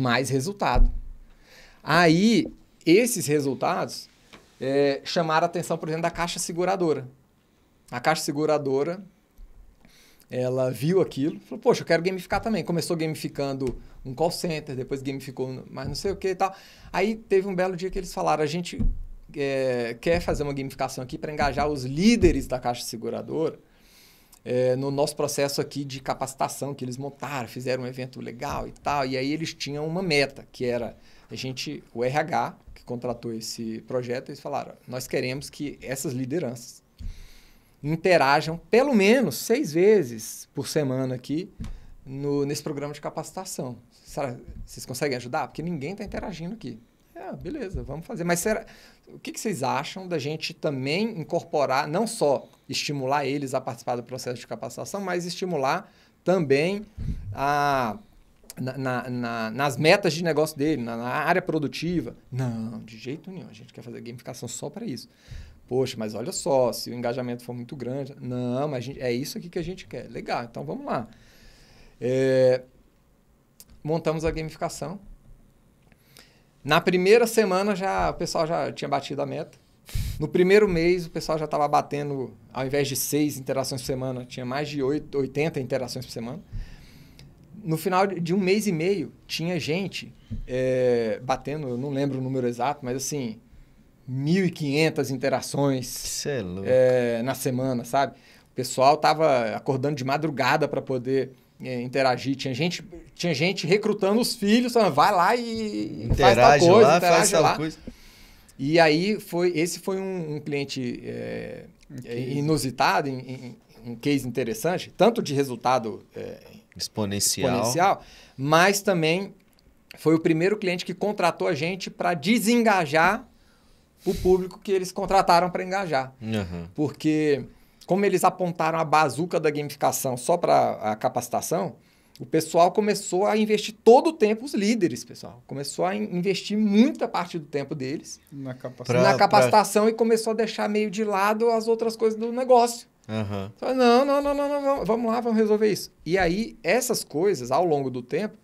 mais resultado. Aí, esses resultados é, chamaram a atenção, por exemplo, da Caixa Seguradora. A Caixa Seguradora, ela viu aquilo, falou, poxa, eu quero gamificar também. Começou gamificando um call center, depois gamificou mais não sei o que e tal. Aí teve um belo dia que eles falaram, a gente é, quer fazer uma gamificação aqui para engajar os líderes da Caixa Seguradora é, no nosso processo aqui de capacitação que eles montaram, fizeram um evento legal e tal. E aí eles tinham uma meta, que era a gente, o RH, que contratou esse projeto, eles falaram: nós queremos que essas lideranças interajam pelo menos seis vezes por semana aqui no, nesse programa de capacitação. Será, vocês conseguem ajudar? Porque ninguém está interagindo aqui. É, ah, beleza, vamos fazer. Mas será, o que, que vocês acham da gente também incorporar não só estimular eles a participar do processo de capacitação, mas estimular também a, na, na, na, nas metas de negócio dele, na, área produtiva. Não, de jeito nenhum. A gente quer fazer gamificação só para isso. Poxa, mas olha só, se o engajamento for muito grande. Não, mas gente, é isso aqui que a gente quer. Legal, então vamos lá. É, montamos a gamificação. Na primeira semana já o pessoal já tinha batido a meta. No primeiro mês, o pessoal já estava batendo, ao invés de seis interações por semana, tinha mais de 8, 80 interações por semana. No final de um mês e meio, tinha gente é, batendo, eu não lembro o número exato, mas assim, 1.500 interações é é, na semana, sabe? O pessoal tava acordando de madrugada para poder é, interagir. Tinha gente, tinha gente recrutando os filhos, vai lá e interage faz tal coisa, lá, interage faz lá. Coisa. E aí foi esse foi um, um cliente é, inusitado, em, em, um case interessante, tanto de resultado é, exponencial. exponencial, mas também foi o primeiro cliente que contratou a gente para desengajar o público que eles contrataram para engajar. Uhum. Porque como eles apontaram a bazuca da gamificação só para a capacitação, o pessoal começou a investir todo o tempo, os líderes, pessoal, começou a investir muita parte do tempo deles na capacitação, pra, na capacitação pra... e começou a deixar meio de lado as outras coisas do negócio. Uhum. não, não, não, não, não, vamos lá, vamos resolver isso. E aí, essas coisas, ao longo do tempo,